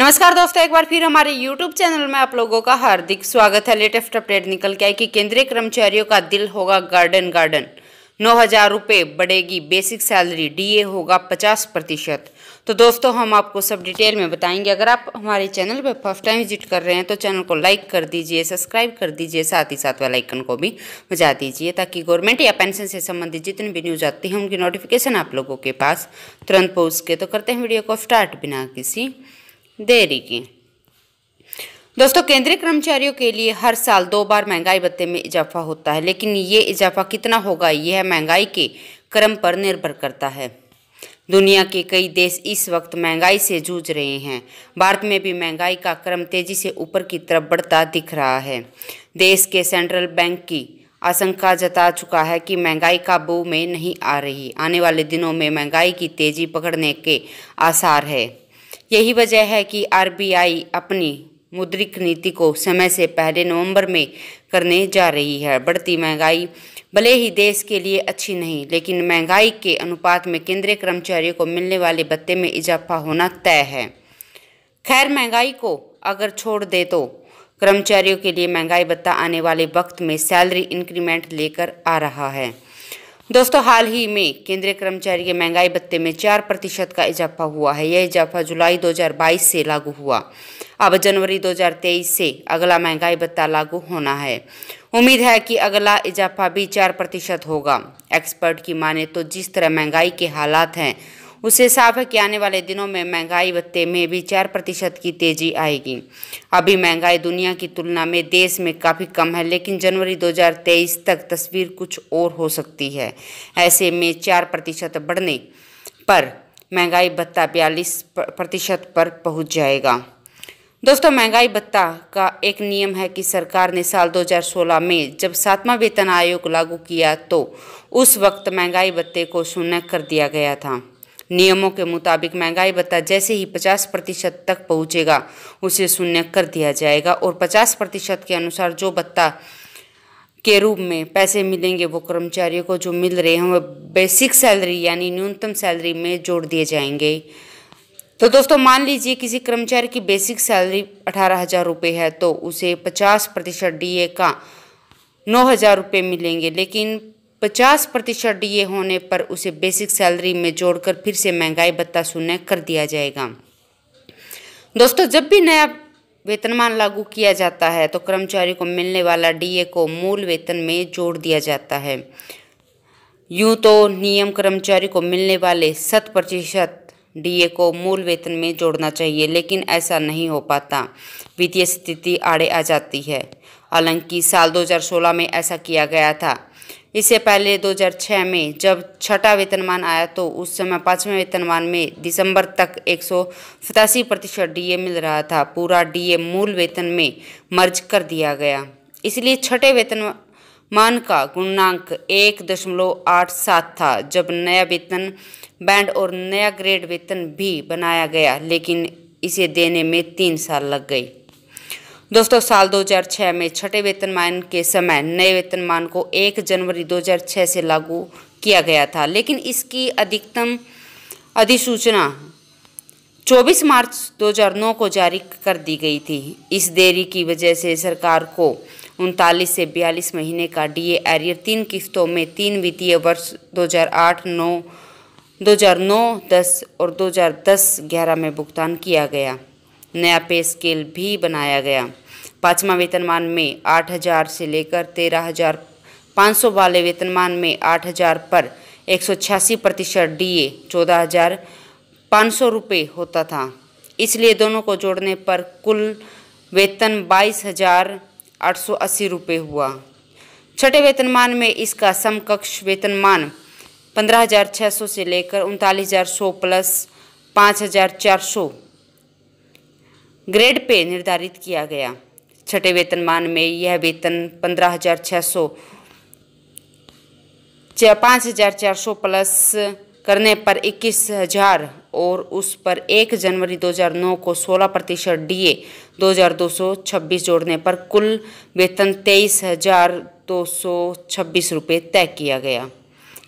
नमस्कार दोस्तों एक बार फिर हमारे YouTube चैनल में आप लोगों का हार्दिक स्वागत है लेटेस्ट अपडेट निकल के आई कि केंद्रीय कर्मचारियों का दिल होगा गार्डन गार्डन नौ हजार रुपये बढ़ेगी बेसिक सैलरी डीए होगा पचास प्रतिशत तो दोस्तों हम आपको सब डिटेल में बताएंगे अगर आप हमारे चैनल पर फर्स्ट टाइम विजिट कर रहे हैं तो चैनल को लाइक कर दीजिए सब्सक्राइब कर दीजिए साथ ही साथ वेलाइकन को भी बजा दीजिए ताकि गवर्नमेंट या पेंशन से संबंधित जितनी भी न्यूज़ आती है उनकी नोटिफिकेशन आप लोगों के पास तुरंत पहुँच के तो करते हैं वीडियो को स्टार्ट बिना किसी देरी की दोस्तों केंद्रीय कर्मचारियों के लिए हर साल दो बार महंगाई भत्ते में इजाफा होता है लेकिन ये इजाफा कितना होगा यह महंगाई के क्रम पर निर्भर करता है दुनिया के कई देश इस वक्त महंगाई से जूझ रहे हैं भारत में भी महंगाई का क्रम तेजी से ऊपर की तरफ बढ़ता दिख रहा है देश के सेंट्रल बैंक की आशंका जता चुका है कि महंगाई काबू में नहीं आ रही आने वाले दिनों में महंगाई की तेजी पकड़ने के आसार है यही वजह है कि आरबीआई अपनी मुद्रिक नीति को समय से पहले नवंबर में करने जा रही है बढ़ती महंगाई भले ही देश के लिए अच्छी नहीं लेकिन महंगाई के अनुपात में केंद्रीय कर्मचारियों को मिलने वाले भत्ते में इजाफा होना तय है खैर महंगाई को अगर छोड़ दे तो कर्मचारियों के लिए महंगाई भत्ता आने वाले वक्त में सैलरी इंक्रीमेंट लेकर आ रहा है दोस्तों हाल ही में केंद्रीय कर्मचारी के महंगाई भत्ते में चार प्रतिशत का इजाफा हुआ है यह इजाफा जुलाई 2022 से लागू हुआ अब जनवरी 2023 से अगला महंगाई भत्ता लागू होना है उम्मीद है कि अगला इजाफा भी चार प्रतिशत होगा एक्सपर्ट की माने तो जिस तरह महंगाई के हालात हैं उससे साफ है कि आने वाले दिनों में महंगाई भत्ते में भी चार प्रतिशत की तेजी आएगी अभी महंगाई दुनिया की तुलना में देश में काफ़ी कम है लेकिन जनवरी 2023 तक तस्वीर कुछ और हो सकती है ऐसे में चार प्रतिशत बढ़ने पर महंगाई भत्ता बयालीस प्रतिशत पर पहुंच जाएगा दोस्तों महंगाई भत्ता का एक नियम है कि सरकार ने साल 2016 में जब सातवां वेतन आयोग लागू किया तो उस वक्त महंगाई भत्ते को शून्य कर दिया गया था नियमों के मुताबिक महंगाई भत्ता जैसे ही 50 प्रतिशत तक पहुंचेगा उसे शून्य कर दिया जाएगा और 50 प्रतिशत के अनुसार जो भत्ता के रूप में पैसे मिलेंगे वो कर्मचारियों को जो मिल रहे हैं वह बेसिक सैलरी यानी न्यूनतम सैलरी में जोड़ दिए जाएंगे तो दोस्तों मान लीजिए किसी कर्मचारी की बेसिक सैलरी अठारह हज़ार रुपये है तो उसे पचास प्रतिशत डी का नौ हज़ार रुपये मिलेंगे लेकिन पचास प्रतिशत डी होने पर उसे बेसिक सैलरी में जोड़कर फिर से महंगाई भत्ता शून्य कर दिया जाएगा दोस्तों जब भी नया वेतनमान लागू किया जाता है तो कर्मचारी को मिलने वाला डीए को मूल वेतन में जोड़ दिया जाता है यूं तो नियम कर्मचारी को मिलने वाले शत प्रतिशत डीए को मूल वेतन में जोड़ना चाहिए लेकिन ऐसा नहीं हो पाता वित्तीय स्थिति आड़े आ जाती है हालांकि साल 2016 में ऐसा किया गया था इससे पहले 2006 में जब छठा वेतनमान आया तो उस समय पाँचवें वेतनमान में दिसंबर तक एक प्रतिशत डीए मिल रहा था पूरा डीए मूल वेतन में मर्ज कर दिया गया इसलिए छठे वेतनमान का गुणांक एक दशमलव आठ सात था जब नया वेतन बैंड और नया ग्रेड वेतन भी बनाया गया लेकिन इसे देने में तीन साल लग गए दोस्तों साल 2006 में छठे वेतनमान के समय नए वेतनमान को 1 जनवरी 2006 से लागू किया गया था लेकिन इसकी अधिकतम अधिसूचना 24 मार्च 2009 को जारी कर दी गई थी इस देरी की वजह से सरकार को उनतालीस से बयालीस महीने का डीए एरियर तीन किस्तों में तीन वित्तीय वर्ष 2008 9 2009 10 और 2010 11 में भुगतान किया गया नया पे स्केल भी बनाया गया पाँचवा वेतनमान में आठ हज़ार से लेकर तेरह हज़ार पाँच सौ वाले वेतनमान में आठ हज़ार पर एक सौ छियासी प्रतिशत डी ए चौदह हज़ार पाँच सौ रुपये होता था इसलिए दोनों को जोड़ने पर कुल वेतन बाईस हज़ार आठ सौ अस्सी रुपये हुआ छठे वेतनमान में इसका समकक्ष वेतनमान पंद्रह हज़ार छः सौ से लेकर उनतालीस हज़ार सौ प्लस पाँच हज़ार चार सौ ग्रेड पे निर्धारित किया गया छठे वेतनमान में यह वेतन पंद्रह हजार छः सौ पाँच हजार चार सौ प्लस करने पर इक्कीस हजार और उस पर एक जनवरी 2009 को 16 प्रतिशत डी ए जोड़ने पर कुल वेतन तेईस हजार दो सौ छब्बीस रुपये तय किया गया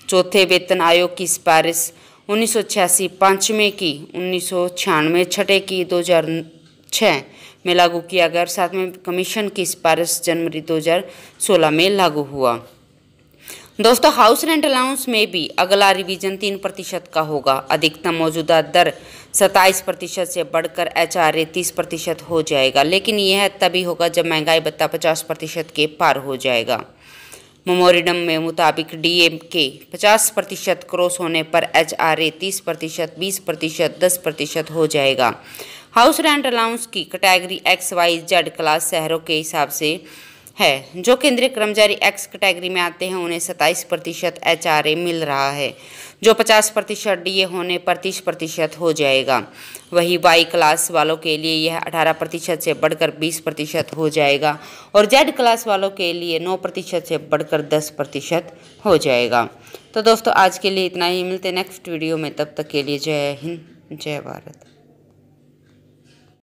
चौथे वेतन आयोग की सिफारिश उन्नीस सौ छियासी पाँचवें की उन्नीस सौ छियानवे छठे की दो हजार छः में लागू किया गया और साथ में कमीशन की सिफारिश जनवरी 2016 में लागू हुआ दोस्तों हाउस रेंट अलाउंस में भी अगला रिवीजन तीन प्रतिशत का होगा अधिकतम मौजूदा दर सत्ताईस प्रतिशत से बढ़कर एच आर ए तीस प्रतिशत हो जाएगा लेकिन यह तभी होगा जब महंगाई भत्ता पचास प्रतिशत के पार हो जाएगा मेमोरिडम में मुताबिक डी एम के पचास प्रतिशत क्रॉस होने पर एच आर ए तीस प्रतिशत बीस प्रतिशत दस प्रतिशत हो जाएगा हाउस रेंट अलाउंस की category X Y Z class शहरों के हिसाब से है जो केंद्रीय कर्मचारी एक्स कैटेगरी में आते हैं उन्हें सत्ताईस प्रतिशत एच मिल रहा है जो पचास प्रतिशत डी होने पर तीस प्रतिशत हो जाएगा वही वाई क्लास वालों के लिए यह अठारह प्रतिशत से बढ़कर बीस प्रतिशत हो जाएगा और जेड क्लास वालों के लिए नौ प्रतिशत से बढ़कर दस प्रतिशत हो जाएगा तो दोस्तों आज के लिए इतना ही मिलते नेक्स्ट वीडियो में तब तक के लिए जय हिंद जय भारत